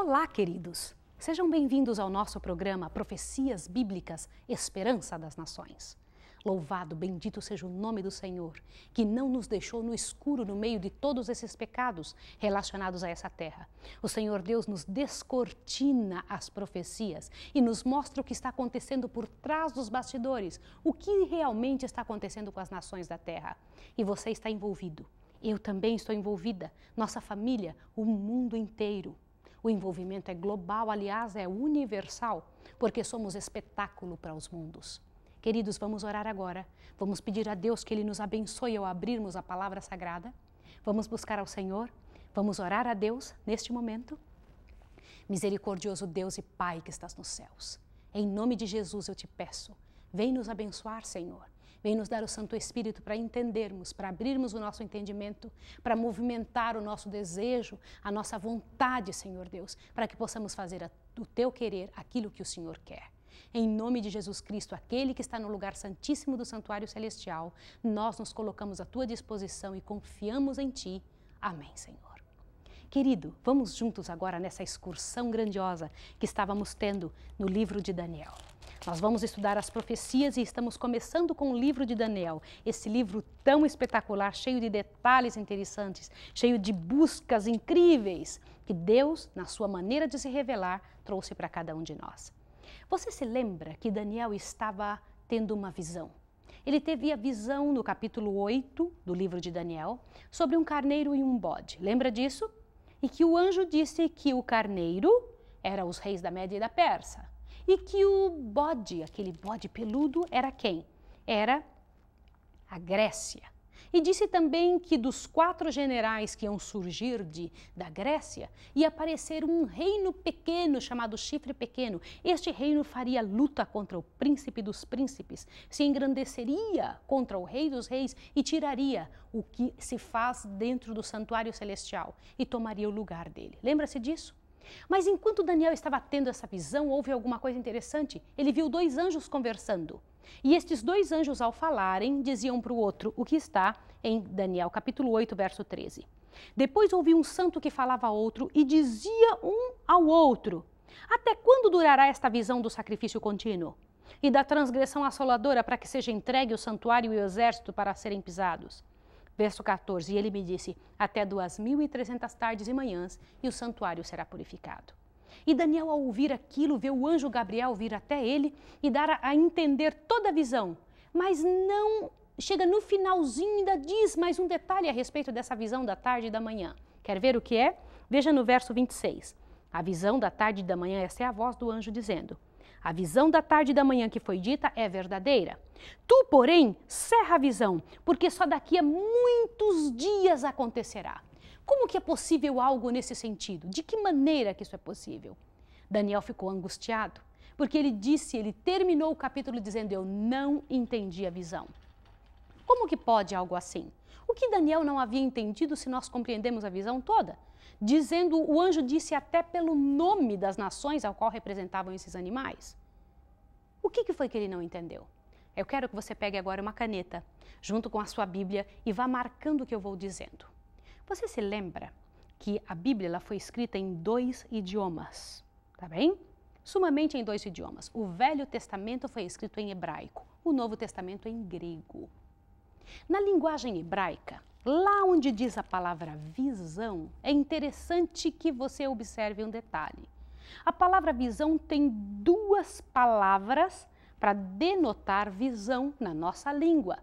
Olá, queridos! Sejam bem-vindos ao nosso programa Profecias Bíblicas Esperança das Nações. Louvado, bendito seja o nome do Senhor, que não nos deixou no escuro no meio de todos esses pecados relacionados a essa terra. O Senhor Deus nos descortina as profecias e nos mostra o que está acontecendo por trás dos bastidores, o que realmente está acontecendo com as nações da terra. E você está envolvido. Eu também estou envolvida, nossa família, o mundo inteiro. O envolvimento é global, aliás, é universal, porque somos espetáculo para os mundos. Queridos, vamos orar agora. Vamos pedir a Deus que Ele nos abençoe ao abrirmos a palavra sagrada. Vamos buscar ao Senhor. Vamos orar a Deus neste momento. Misericordioso Deus e Pai que estás nos céus, em nome de Jesus eu te peço, vem nos abençoar, Senhor. Vem nos dar o Santo Espírito para entendermos, para abrirmos o nosso entendimento, para movimentar o nosso desejo, a nossa vontade, Senhor Deus, para que possamos fazer o teu querer aquilo que o Senhor quer. Em nome de Jesus Cristo, aquele que está no lugar santíssimo do santuário celestial, nós nos colocamos à tua disposição e confiamos em ti. Amém, Senhor. Querido, vamos juntos agora nessa excursão grandiosa que estávamos tendo no livro de Daniel. Nós vamos estudar as profecias e estamos começando com o livro de Daniel, esse livro tão espetacular, cheio de detalhes interessantes, cheio de buscas incríveis que Deus, na sua maneira de se revelar, trouxe para cada um de nós. Você se lembra que Daniel estava tendo uma visão? Ele teve a visão no capítulo 8 do livro de Daniel sobre um carneiro e um bode. Lembra disso? E que o anjo disse que o carneiro era os reis da Média e da Pérsia e que o bode, aquele bode peludo, era quem? Era a Grécia. E disse também que dos quatro generais que iam surgir de, da Grécia, ia aparecer um reino pequeno chamado Chifre Pequeno. Este reino faria luta contra o príncipe dos príncipes, se engrandeceria contra o rei dos reis e tiraria o que se faz dentro do santuário celestial e tomaria o lugar dele. Lembra-se disso? Mas enquanto Daniel estava tendo essa visão, houve alguma coisa interessante. Ele viu dois anjos conversando. E estes dois anjos, ao falarem, diziam para o outro o que está em Daniel capítulo 8, verso 13. Depois ouvi um santo que falava a outro e dizia um ao outro: Até quando durará esta visão do sacrifício contínuo? E da transgressão assoladora para que seja entregue o santuário e o exército para serem pisados? Verso 14: E ele me disse: Até trezentas tardes e manhãs, e o santuário será purificado. E Daniel, ao ouvir aquilo, vê o anjo Gabriel vir até ele e dar a entender toda a visão, mas não chega no finalzinho e ainda diz mais um detalhe a respeito dessa visão da tarde e da manhã. Quer ver o que é? Veja no verso 26. A visão da tarde e da manhã, essa é a voz do anjo dizendo: a visão da tarde e da manhã que foi dita é verdadeira. Tu, porém, cerra a visão, porque só daqui a muitos dias acontecerá. Como que é possível algo nesse sentido? De que maneira que isso é possível? Daniel ficou angustiado, porque ele disse, ele terminou o capítulo dizendo: Eu não entendi a visão. Como que pode algo assim? O que Daniel não havia entendido se nós compreendemos a visão toda? dizendo: o anjo disse até pelo nome das nações ao qual representavam esses animais. O que, que foi que ele não entendeu? Eu quero que você pegue agora uma caneta, junto com a sua Bíblia, e vá marcando o que eu vou dizendo. Você se lembra que a Bíblia ela foi escrita em dois idiomas, tá bem? Sumamente em dois idiomas. O Velho Testamento foi escrito em hebraico, o Novo Testamento em grego. Na linguagem hebraica, lá onde diz a palavra visão, é interessante que você observe um detalhe. A palavra visão tem duas palavras para denotar visão na nossa língua.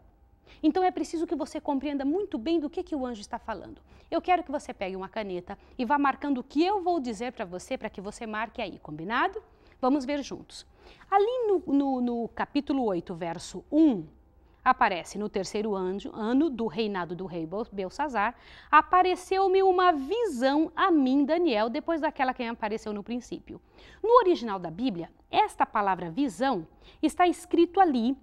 Então é preciso que você compreenda muito bem do que, que o anjo está falando. Eu quero que você pegue uma caneta e vá marcando o que eu vou dizer para você, para que você marque aí, combinado? Vamos ver juntos. Ali no, no, no capítulo 8, verso 1, aparece no terceiro anjo, ano do reinado do rei Belsazar, apareceu-me uma visão a mim, Daniel, depois daquela que me apareceu no princípio. No original da Bíblia, esta palavra visão está escrito ali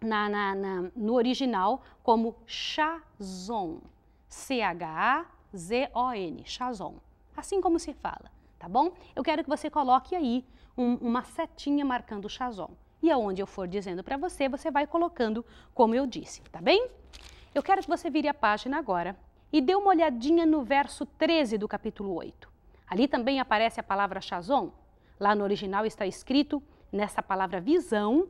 na, na, na, no original como chazon, C-H-A-Z-O-N, chazon, assim como se fala, tá bom? Eu quero que você coloque aí um, uma setinha marcando chazon e aonde eu for dizendo para você, você vai colocando como eu disse, tá bem? Eu quero que você vire a página agora e dê uma olhadinha no verso 13 do capítulo 8. Ali também aparece a palavra chazon. Lá no original está escrito nessa palavra visão,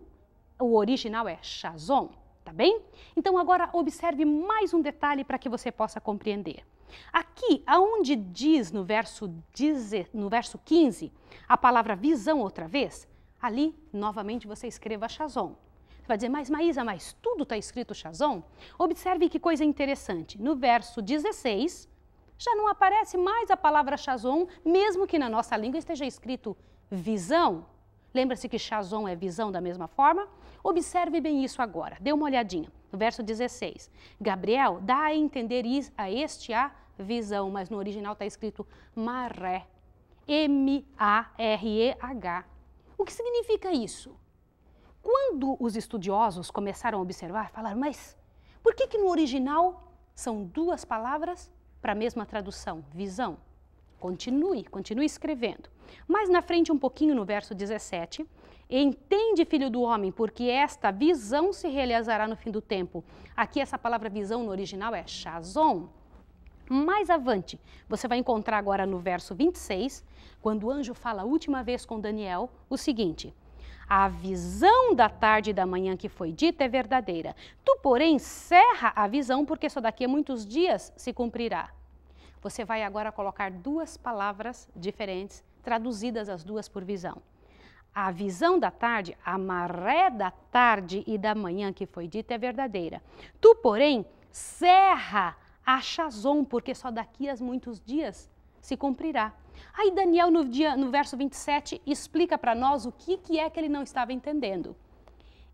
o original é chazon, tá bem? Então agora observe mais um detalhe para que você possa compreender. Aqui, aonde diz no verso, no verso 15 a palavra visão outra vez, ali novamente você escreva Chazon. Você vai dizer, mas Maísa, mas tudo está escrito Chazon? Observe que coisa interessante. No verso 16, já não aparece mais a palavra Chazon, mesmo que na nossa língua esteja escrito visão. Lembra-se que Chazon é visão da mesma forma? Observe bem isso agora. Dê uma olhadinha. No verso 16, Gabriel dá a entender a este a visão, mas no original está escrito maré. M-A-R-E-H. O que significa isso? Quando os estudiosos começaram a observar, falaram, mas por que, que no original são duas palavras para a mesma tradução, visão? Continue, continue escrevendo. Mais na frente, um pouquinho no verso 17, Entende, filho do homem, porque esta visão se realizará no fim do tempo. Aqui, essa palavra visão no original é shazon. Mais avante, você vai encontrar agora no verso 26, quando o anjo fala a última vez com Daniel, o seguinte: A visão da tarde e da manhã que foi dita é verdadeira. Tu, porém, cerra a visão, porque só daqui a muitos dias se cumprirá. Você vai agora colocar duas palavras diferentes, traduzidas as duas por visão. A visão da tarde, a maré da tarde e da manhã que foi dita é verdadeira. Tu, porém, cerra a Shazon, porque só daqui a muitos dias se cumprirá. Aí Daniel, no, dia, no verso 27, explica para nós o que, que é que ele não estava entendendo.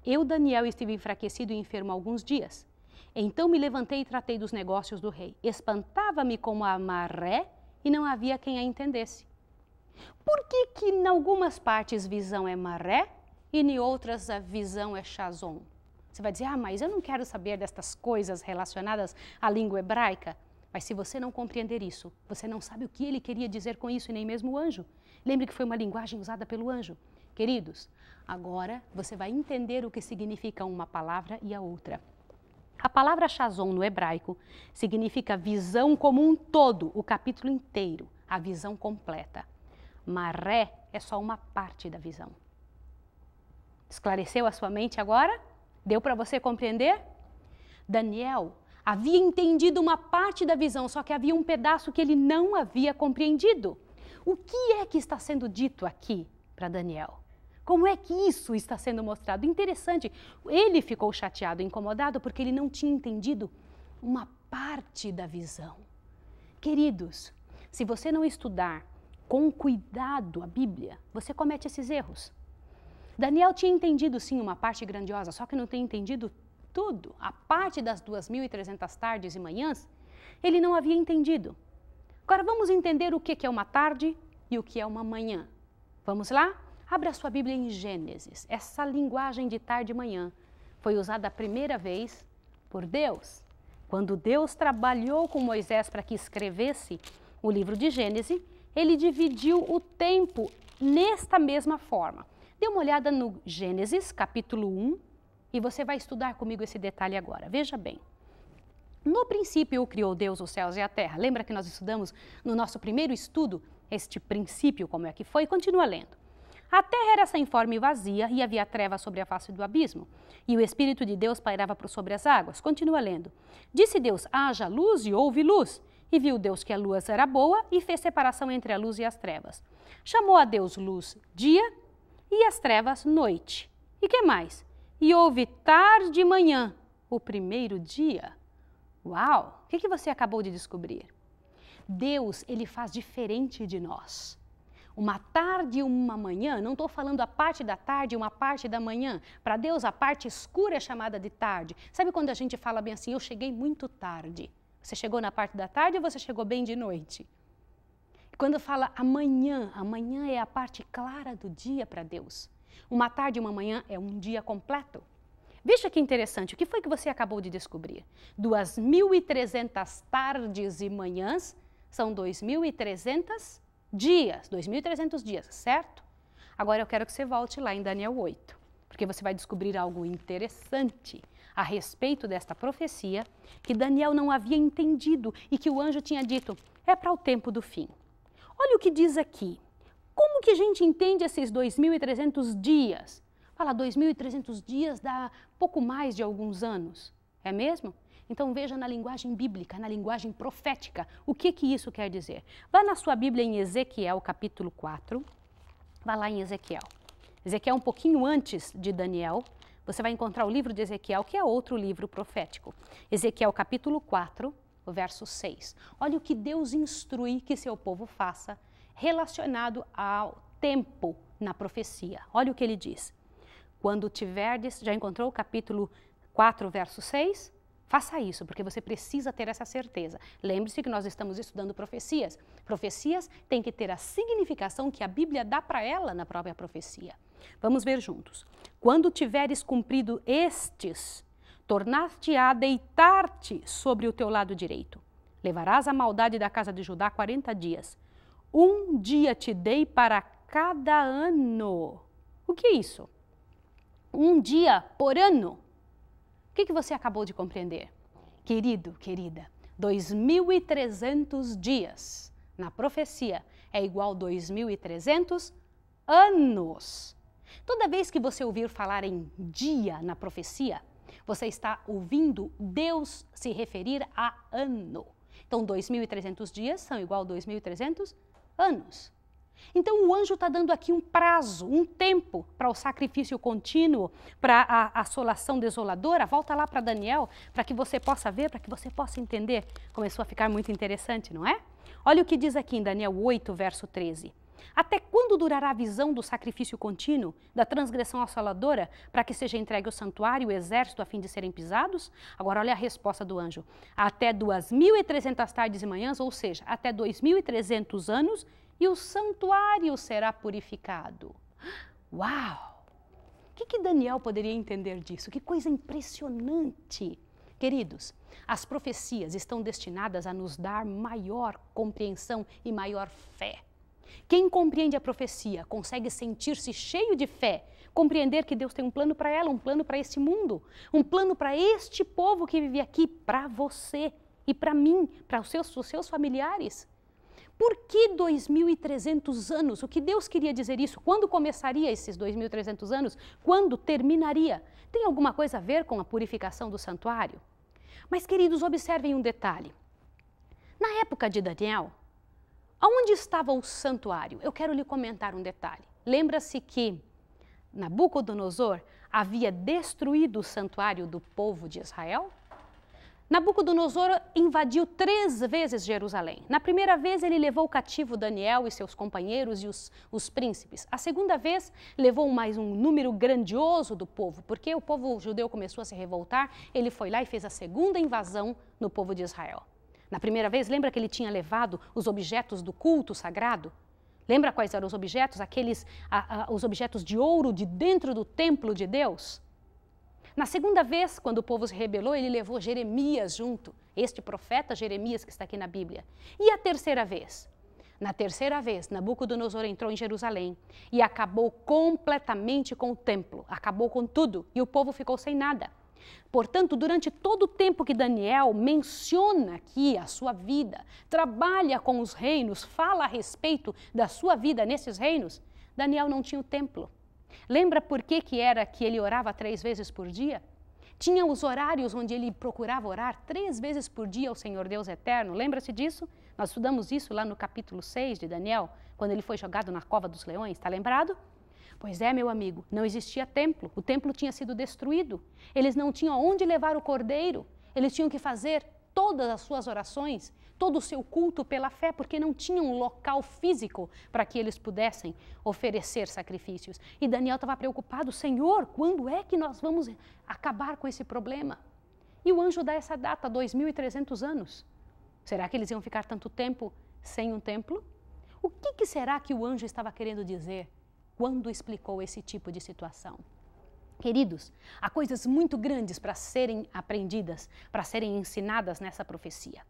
Eu, Daniel, estive enfraquecido e enfermo alguns dias. Então me levantei e tratei dos negócios do rei. Espantava-me como a maré e não havia quem a entendesse. Por que que em algumas partes visão é maré e em outras a visão é chazon? Você vai dizer, ah, mas eu não quero saber destas coisas relacionadas à língua hebraica. Mas se você não compreender isso, você não sabe o que ele queria dizer com isso e nem mesmo o anjo. Lembre que foi uma linguagem usada pelo anjo. Queridos, agora você vai entender o que significa uma palavra e a outra. A palavra Shazon no hebraico significa visão como um todo, o capítulo inteiro, a visão completa. Maré é só uma parte da visão. Esclareceu a sua mente agora? Deu para você compreender? Daniel havia entendido uma parte da visão, só que havia um pedaço que ele não havia compreendido. O que é que está sendo dito aqui para Daniel? Como é que isso está sendo mostrado? Interessante, ele ficou chateado, incomodado, porque ele não tinha entendido uma parte da visão. Queridos, se você não estudar com cuidado a Bíblia, você comete esses erros. Daniel tinha entendido sim uma parte grandiosa, só que não tinha entendido tudo. A parte das 2.300 tardes e manhãs, ele não havia entendido. Agora vamos entender o que é uma tarde e o que é uma manhã. Vamos lá? Abra sua Bíblia em Gênesis. Essa linguagem de tarde e manhã foi usada a primeira vez por Deus. Quando Deus trabalhou com Moisés para que escrevesse o livro de Gênesis, ele dividiu o tempo nesta mesma forma. Dê uma olhada no Gênesis, capítulo 1, e você vai estudar comigo esse detalhe agora. Veja bem. No princípio criou Deus os céus e a terra. Lembra que nós estudamos no nosso primeiro estudo este princípio, como é que foi? Continua lendo. A terra era sem forma e vazia, e havia trevas sobre a face do abismo, e o Espírito de Deus pairava por sobre as águas. Continua lendo. Disse Deus: haja luz e houve luz. E viu Deus que a luz era boa, e fez separação entre a luz e as trevas. Chamou a Deus luz dia, e as trevas noite. E que mais? E houve tarde e manhã, o primeiro dia. Uau! O que, que você acabou de descobrir? Deus, ele faz diferente de nós. Uma tarde e uma manhã, não estou falando a parte da tarde e uma parte da manhã. Para Deus, a parte escura é chamada de tarde. Sabe quando a gente fala bem assim, eu cheguei muito tarde? Você chegou na parte da tarde ou você chegou bem de noite? Quando fala amanhã, amanhã é a parte clara do dia para Deus. Uma tarde e uma manhã é um dia completo. Veja que interessante, o que foi que você acabou de descobrir? 2.300 tardes e manhãs são 2.300 dias, 2.300 dias, certo? Agora eu quero que você volte lá em Daniel 8, porque você vai descobrir algo interessante a respeito desta profecia que Daniel não havia entendido e que o anjo tinha dito: é para o tempo do fim. Olha o que diz aqui. Como que a gente entende esses 2.300 dias? Fala, 2.300 dias dá pouco mais de alguns anos, é mesmo? Então veja na linguagem bíblica, na linguagem profética, o que que isso quer dizer. Vá na sua Bíblia em Ezequiel capítulo 4, vá lá em Ezequiel. Ezequiel é um pouquinho antes de Daniel, você vai encontrar o livro de Ezequiel, que é outro livro profético. Ezequiel capítulo 4, verso 6. Olha o que Deus instrui que seu povo faça relacionado ao tempo na profecia. Olha o que ele diz. Quando tiverdes, já encontrou o capítulo 4, verso 6? Faça isso, porque você precisa ter essa certeza. Lembre-se que nós estamos estudando profecias. Profecias têm que ter a significação que a Bíblia dá para ela na própria profecia. Vamos ver juntos. Quando tiveres cumprido estes, tornaste-a deitar-te sobre o teu lado direito. Levarás a maldade da casa de Judá quarenta dias. Um dia te dei para cada ano. O que é isso? Um dia por ano. O que, é que você acabou de compreender? Querido, querida, 2.300 dias na profecia é igual a 2.300 anos. Toda vez que você ouvir falar em dia na profecia, você está ouvindo Deus se referir a ano. Então, 2.300 dias são igual a 2.300 anos. Então, o anjo está dando aqui um prazo, um tempo para o sacrifício contínuo, para a assolação desoladora. Volta lá para Daniel, para que você possa ver, para que você possa entender. Começou a ficar muito interessante, não é? Olha o que diz aqui em Daniel 8, verso 13. Até quando durará a visão do sacrifício contínuo, da transgressão assoladora, para que seja entregue o santuário e o exército a fim de serem pisados? Agora, olha a resposta do anjo. Até 2.300 tardes e manhãs, ou seja, até 2.300 anos, e o santuário será purificado. Uau! O que, que Daniel poderia entender disso? Que coisa impressionante! Queridos, as profecias estão destinadas a nos dar maior compreensão e maior fé. Quem compreende a profecia consegue sentir-se cheio de fé, compreender que Deus tem um plano para ela, um plano para este mundo, um plano para este povo que vive aqui, para você e para mim, para os seus, os seus familiares. Por que 2.300 anos? O que Deus queria dizer isso? Quando começaria esses 2.300 anos? Quando terminaria? Tem alguma coisa a ver com a purificação do santuário? Mas, queridos, observem um detalhe. Na época de Daniel, Aonde estava o santuário? Eu quero lhe comentar um detalhe. Lembra-se que Nabucodonosor havia destruído o santuário do povo de Israel? Nabucodonosor invadiu três vezes Jerusalém. Na primeira vez, ele levou cativo Daniel e seus companheiros e os, os, príncipes. A segunda vez, levou mais um número grandioso do povo, porque o povo judeu começou a se revoltar. Ele foi lá e fez a segunda invasão no povo de Israel. Na primeira vez, lembra que ele tinha levado os objetos do culto sagrado? Lembra quais eram os objetos? Aqueles, a, a, os objetos de ouro de dentro do templo de Deus? Na segunda vez, quando o povo se rebelou, ele levou Jeremias junto, este profeta Jeremias que está aqui na Bíblia. E a terceira vez? Na terceira vez, Nabucodonosor entrou em Jerusalém e acabou completamente com o templo, acabou com tudo, e o povo ficou sem nada. Portanto, durante todo o tempo que Daniel menciona aqui a sua vida, trabalha com os reinos, fala a respeito da sua vida nesses reinos, Daniel não tinha o templo. Lembra por que, que era que ele orava três vezes por dia? Tinha os horários onde ele procurava orar três vezes por dia ao Senhor Deus Eterno. Lembra-se disso? Nós estudamos isso lá no capítulo 6 de Daniel, quando ele foi jogado na cova dos leões, está lembrado? Pois é, meu amigo, não existia templo. O templo tinha sido destruído. Eles não tinham onde levar o cordeiro. Eles tinham que fazer todas as suas orações, todo o seu culto pela fé, porque não tinham um local físico para que eles pudessem oferecer sacrifícios. E Daniel estava preocupado: Senhor, quando é que nós vamos acabar com esse problema? E o anjo dá essa data, 2.300 anos. Será que eles iam ficar tanto tempo sem um templo? O que, que será que o anjo estava querendo dizer quando explicou esse tipo de situação. Queridos, há coisas muito grandes para serem aprendidas, para serem ensinadas nessa profecia.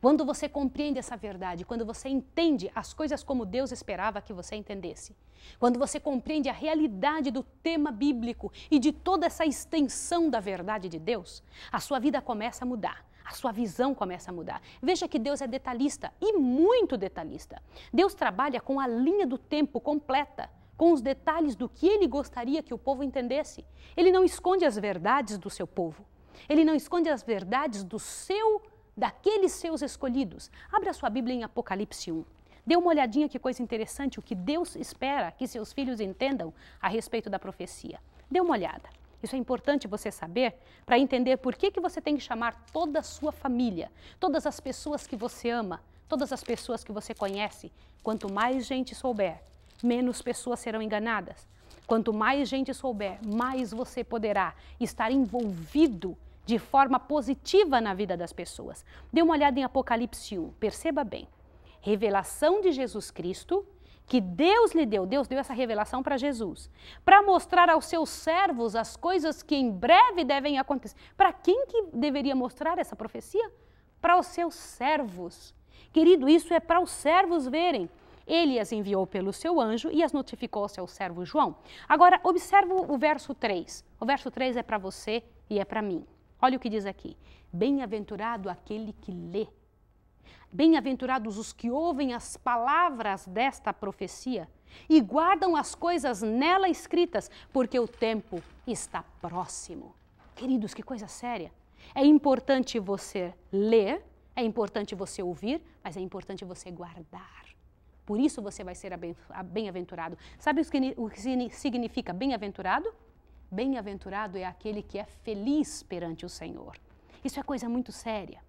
Quando você compreende essa verdade, quando você entende as coisas como Deus esperava que você entendesse, quando você compreende a realidade do tema bíblico e de toda essa extensão da verdade de Deus, a sua vida começa a mudar. A sua visão começa a mudar. Veja que Deus é detalhista e muito detalhista. Deus trabalha com a linha do tempo completa com os detalhes do que ele gostaria que o povo entendesse. Ele não esconde as verdades do seu povo. Ele não esconde as verdades do seu daqueles seus escolhidos. Abra sua Bíblia em Apocalipse 1. Dê uma olhadinha que coisa interessante o que Deus espera que seus filhos entendam a respeito da profecia. Dê uma olhada. Isso é importante você saber para entender por que, que você tem que chamar toda a sua família, todas as pessoas que você ama, todas as pessoas que você conhece. Quanto mais gente souber, menos pessoas serão enganadas. Quanto mais gente souber, mais você poderá estar envolvido de forma positiva na vida das pessoas. Dê uma olhada em Apocalipse 1, perceba bem. Revelação de Jesus Cristo que Deus lhe deu. Deus deu essa revelação para Jesus, para mostrar aos seus servos as coisas que em breve devem acontecer. Para quem que deveria mostrar essa profecia? Para os seus servos. Querido, isso é para os servos verem ele as enviou pelo seu anjo e as notificou ao seu servo João. Agora, observe o verso 3. O verso 3 é para você e é para mim. Olha o que diz aqui: Bem-aventurado aquele que lê. Bem-aventurados os que ouvem as palavras desta profecia e guardam as coisas nela escritas, porque o tempo está próximo. Queridos, que coisa séria! É importante você ler, é importante você ouvir, mas é importante você guardar. Por isso você vai ser bem-aventurado. Sabe o que significa bem-aventurado? Bem-aventurado é aquele que é feliz perante o Senhor. Isso é coisa muito séria.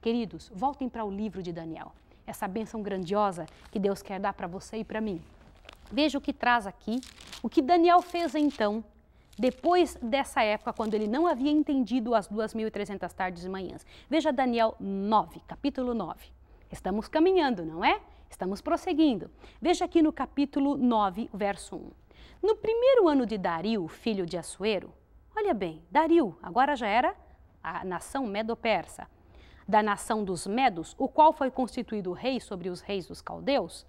Queridos, voltem para o livro de Daniel, essa bênção grandiosa que Deus quer dar para você e para mim. Veja o que traz aqui, o que Daniel fez então, depois dessa época, quando ele não havia entendido as 2.300 tardes e manhãs. Veja Daniel 9, capítulo 9. Estamos caminhando, não é? Estamos prosseguindo. Veja aqui no capítulo 9, verso 1. No primeiro ano de Dario, filho de Assuero, olha bem, Dario agora já era a nação medo-persa, da nação dos Medos, o qual foi constituído rei sobre os reis dos caldeus,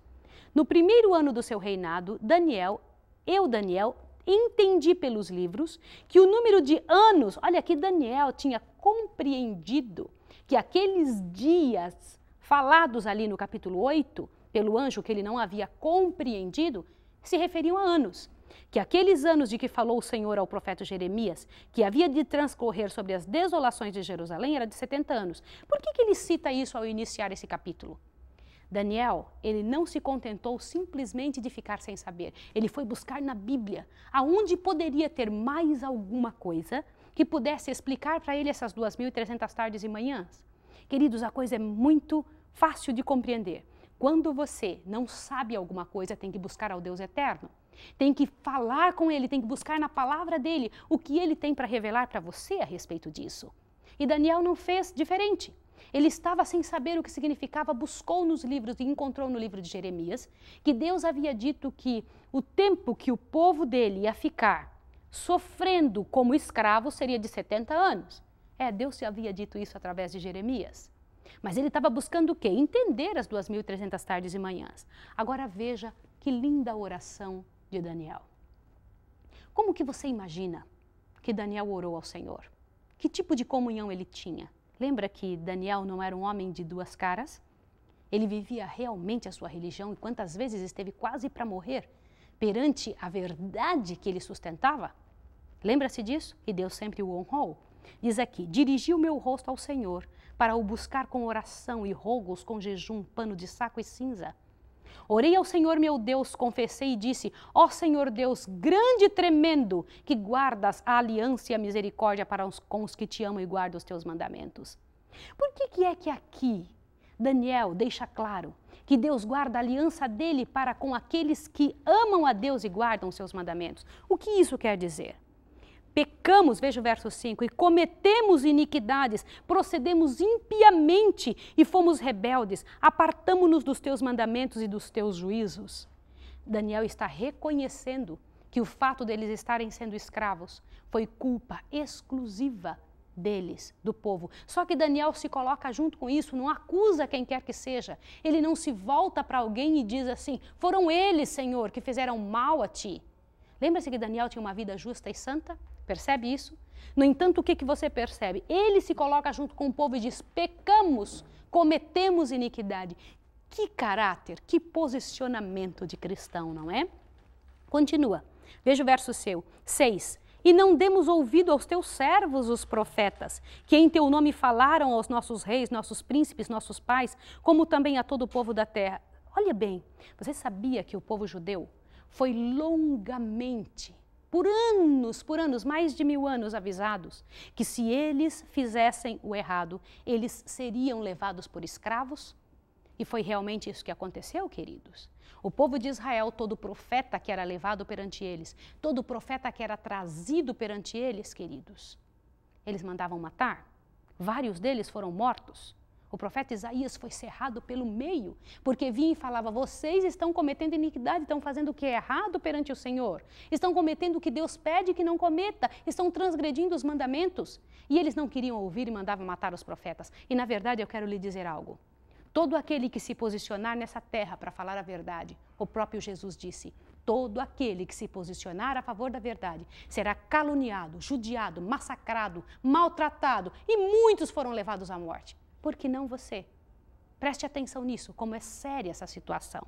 no primeiro ano do seu reinado, Daniel, eu, Daniel, entendi pelos livros que o número de anos, olha aqui, Daniel tinha compreendido que aqueles dias falados ali no capítulo 8, pelo anjo que ele não havia compreendido, se referiam a anos. Que aqueles anos de que falou o Senhor ao profeta Jeremias, que havia de transcorrer sobre as desolações de Jerusalém, era de 70 anos. Por que, que ele cita isso ao iniciar esse capítulo? Daniel, ele não se contentou simplesmente de ficar sem saber. Ele foi buscar na Bíblia, aonde poderia ter mais alguma coisa que pudesse explicar para ele essas 2.300 tardes e manhãs. Queridos, a coisa é muito fácil de compreender. Quando você não sabe alguma coisa, tem que buscar ao Deus eterno. Tem que falar com Ele, tem que buscar na palavra dele o que ele tem para revelar para você a respeito disso. E Daniel não fez diferente. Ele estava sem saber o que significava, buscou nos livros e encontrou no livro de Jeremias que Deus havia dito que o tempo que o povo dele ia ficar sofrendo como escravo seria de 70 anos. É, Deus havia dito isso através de Jeremias. Mas ele estava buscando o quê? Entender as 2.300 tardes e manhãs. Agora veja que linda oração de Daniel. Como que você imagina que Daniel orou ao Senhor? Que tipo de comunhão ele tinha? Lembra que Daniel não era um homem de duas caras? Ele vivia realmente a sua religião e quantas vezes esteve quase para morrer perante a verdade que ele sustentava? Lembra-se disso? E Deus sempre o honrou. Diz aqui: Dirigi o meu rosto ao Senhor para o buscar com oração e rogos, com jejum, pano de saco e cinza. Orei ao Senhor meu Deus, confessei e disse: Ó oh, Senhor Deus, grande e tremendo, que guardas a aliança e a misericórdia para os, com os que te amam e guardam os teus mandamentos. Por que, que é que aqui Daniel deixa claro que Deus guarda a aliança dele para com aqueles que amam a Deus e guardam os seus mandamentos? O que isso quer dizer? pecamos, veja o verso 5, e cometemos iniquidades, procedemos impiamente e fomos rebeldes, apartamos nos dos teus mandamentos e dos teus juízos. Daniel está reconhecendo que o fato deles estarem sendo escravos foi culpa exclusiva deles, do povo. Só que Daniel se coloca junto com isso, não acusa quem quer que seja. Ele não se volta para alguém e diz assim: "Foram eles, Senhor, que fizeram mal a ti". Lembra-se que Daniel tinha uma vida justa e santa? Percebe isso? No entanto, o que, que você percebe? Ele se coloca junto com o povo e diz: pecamos, cometemos iniquidade. Que caráter, que posicionamento de cristão, não é? Continua. Veja o verso seu, 6. E não demos ouvido aos teus servos, os profetas, que em teu nome falaram aos nossos reis, nossos príncipes, nossos pais, como também a todo o povo da terra. Olha bem, você sabia que o povo judeu foi longamente por anos, por anos, mais de mil anos avisados, que se eles fizessem o errado, eles seriam levados por escravos. E foi realmente isso que aconteceu, queridos. O povo de Israel, todo profeta que era levado perante eles, todo profeta que era trazido perante eles, queridos, eles mandavam matar. Vários deles foram mortos. O profeta Isaías foi cerrado pelo meio, porque vinha e falava: vocês estão cometendo iniquidade, estão fazendo o que é errado perante o Senhor, estão cometendo o que Deus pede que não cometa, estão transgredindo os mandamentos. E eles não queriam ouvir e mandavam matar os profetas. E na verdade eu quero lhe dizer algo. Todo aquele que se posicionar nessa terra para falar a verdade, o próprio Jesus disse: todo aquele que se posicionar a favor da verdade será caluniado, judiado, massacrado, maltratado, e muitos foram levados à morte por que não você? Preste atenção nisso, como é séria essa situação.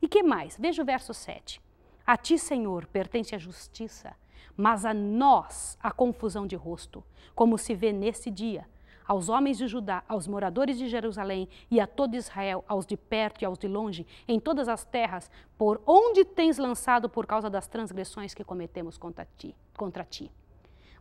E que mais? Veja o verso 7. A ti, Senhor, pertence a justiça, mas a nós a confusão de rosto, como se vê nesse dia, aos homens de Judá, aos moradores de Jerusalém e a todo Israel, aos de perto e aos de longe, em todas as terras, por onde tens lançado por causa das transgressões que cometemos contra ti. Contra ti.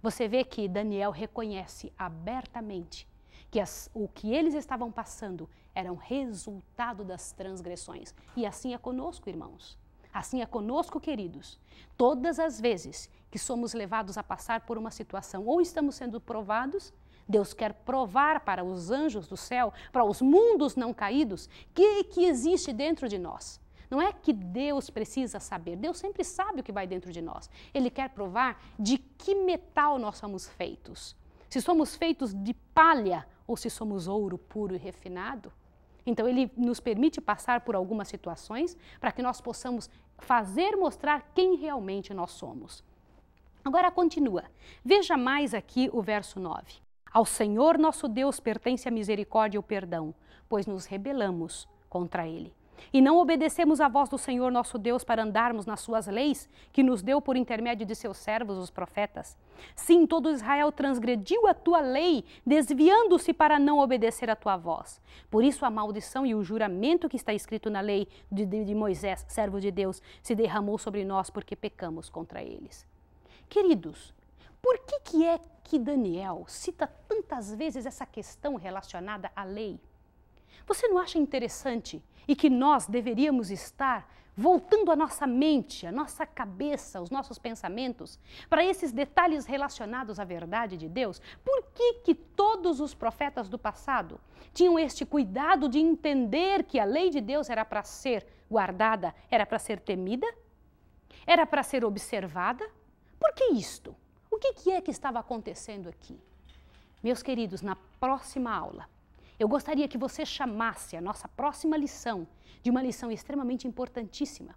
Você vê que Daniel reconhece abertamente que as, o que eles estavam passando era um resultado das transgressões. E assim é conosco, irmãos. Assim é conosco, queridos. Todas as vezes que somos levados a passar por uma situação ou estamos sendo provados, Deus quer provar para os anjos do céu, para os mundos não caídos, que que existe dentro de nós. Não é que Deus precisa saber, Deus sempre sabe o que vai dentro de nós. Ele quer provar de que metal nós somos feitos. Se somos feitos de palha ou se somos ouro puro e refinado. Então, ele nos permite passar por algumas situações para que nós possamos fazer mostrar quem realmente nós somos. Agora, continua. Veja mais aqui o verso 9. Ao Senhor nosso Deus pertence a misericórdia e o perdão, pois nos rebelamos contra ele e não obedecemos à voz do Senhor nosso Deus para andarmos nas suas leis, que nos deu por intermédio de seus servos, os profetas. Sim, todo Israel transgrediu a tua lei, desviando-se para não obedecer à tua voz. Por isso a maldição e o juramento que está escrito na lei de, de Moisés, servo de Deus, se derramou sobre nós porque pecamos contra eles. Queridos, por que, que é que Daniel cita tantas vezes essa questão relacionada à lei? Você não acha interessante e que nós deveríamos estar voltando a nossa mente, a nossa cabeça, os nossos pensamentos para esses detalhes relacionados à verdade de Deus? Por que, que todos os profetas do passado tinham este cuidado de entender que a lei de Deus era para ser guardada, era para ser temida, era para ser observada? Por que isto? O que, que é que estava acontecendo aqui? Meus queridos, na próxima aula eu gostaria que você chamasse a nossa próxima lição de uma lição extremamente importantíssima.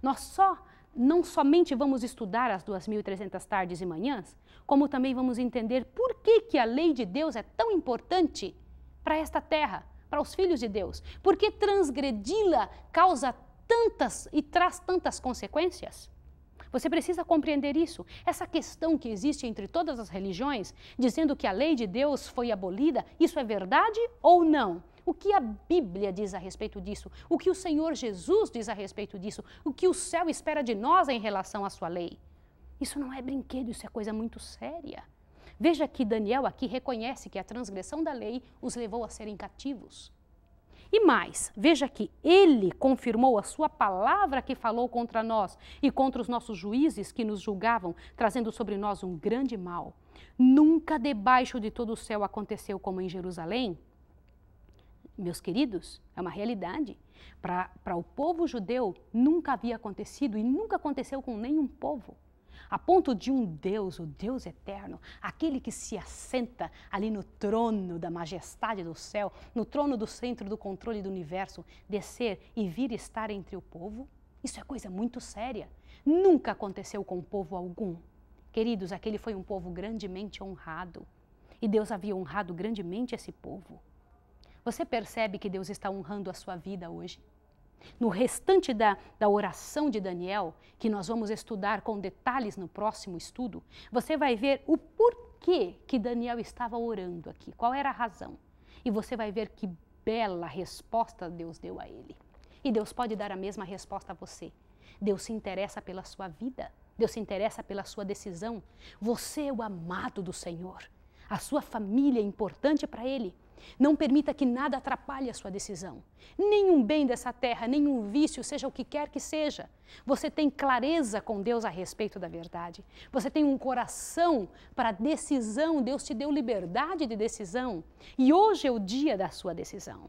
Nós só não somente vamos estudar as 2.300 tardes e manhãs, como também vamos entender por que, que a lei de Deus é tão importante para esta terra, para os filhos de Deus. Por que transgredi-la causa tantas e traz tantas consequências? Você precisa compreender isso. Essa questão que existe entre todas as religiões, dizendo que a lei de Deus foi abolida, isso é verdade ou não? O que a Bíblia diz a respeito disso? O que o Senhor Jesus diz a respeito disso? O que o céu espera de nós em relação à sua lei? Isso não é brinquedo, isso é coisa muito séria. Veja que Daniel aqui reconhece que a transgressão da lei os levou a serem cativos. E mais, veja que ele confirmou a sua palavra que falou contra nós e contra os nossos juízes que nos julgavam, trazendo sobre nós um grande mal. Nunca debaixo de todo o céu aconteceu como em Jerusalém. Meus queridos, é uma realidade. Para o povo judeu, nunca havia acontecido e nunca aconteceu com nenhum povo a ponto de um Deus, o Deus eterno, aquele que se assenta ali no trono da majestade do céu, no trono do centro do controle do universo, descer e vir estar entre o povo? Isso é coisa muito séria. Nunca aconteceu com povo algum. Queridos, aquele foi um povo grandemente honrado. E Deus havia honrado grandemente esse povo. Você percebe que Deus está honrando a sua vida hoje? No restante da, da oração de Daniel, que nós vamos estudar com detalhes no próximo estudo, você vai ver o porquê que Daniel estava orando aqui, qual era a razão. E você vai ver que bela resposta Deus deu a ele. E Deus pode dar a mesma resposta a você. Deus se interessa pela sua vida. Deus se interessa pela sua decisão. Você é o amado do Senhor. A sua família é importante para ele. Não permita que nada atrapalhe a sua decisão. Nenhum bem dessa terra, nenhum vício, seja o que quer que seja. Você tem clareza com Deus a respeito da verdade. Você tem um coração para decisão. Deus te deu liberdade de decisão. E hoje é o dia da sua decisão.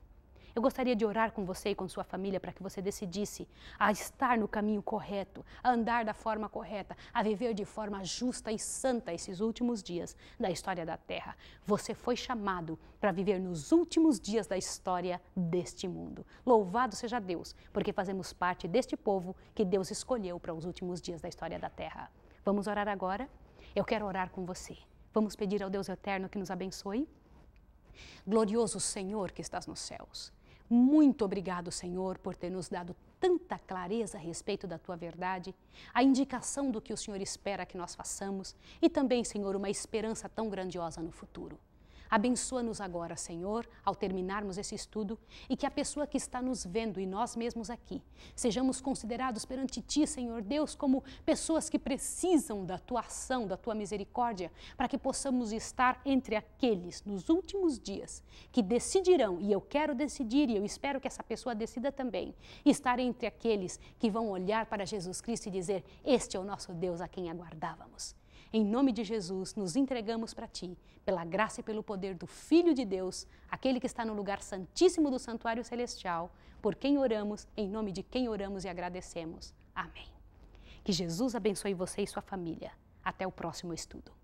Eu gostaria de orar com você e com sua família para que você decidisse a estar no caminho correto, a andar da forma correta, a viver de forma justa e santa esses últimos dias da história da Terra. Você foi chamado para viver nos últimos dias da história deste mundo. Louvado seja Deus, porque fazemos parte deste povo que Deus escolheu para os últimos dias da história da Terra. Vamos orar agora? Eu quero orar com você. Vamos pedir ao Deus eterno que nos abençoe. Glorioso Senhor que estás nos céus muito obrigado, Senhor, por ter nos dado tanta clareza a respeito da tua verdade, a indicação do que o Senhor espera que nós façamos e também, Senhor, uma esperança tão grandiosa no futuro. Abençoa-nos agora, Senhor, ao terminarmos esse estudo, e que a pessoa que está nos vendo e nós mesmos aqui sejamos considerados perante Ti, Senhor Deus, como pessoas que precisam da Tua ação, da Tua misericórdia, para que possamos estar entre aqueles nos últimos dias que decidirão, e eu quero decidir, e eu espero que essa pessoa decida também, estar entre aqueles que vão olhar para Jesus Cristo e dizer: Este é o nosso Deus a quem aguardávamos. Em nome de Jesus, nos entregamos para Ti, pela graça e pelo poder do Filho de Deus, aquele que está no lugar santíssimo do santuário celestial, por quem oramos, em nome de quem oramos e agradecemos. Amém. Que Jesus abençoe você e sua família. Até o próximo estudo.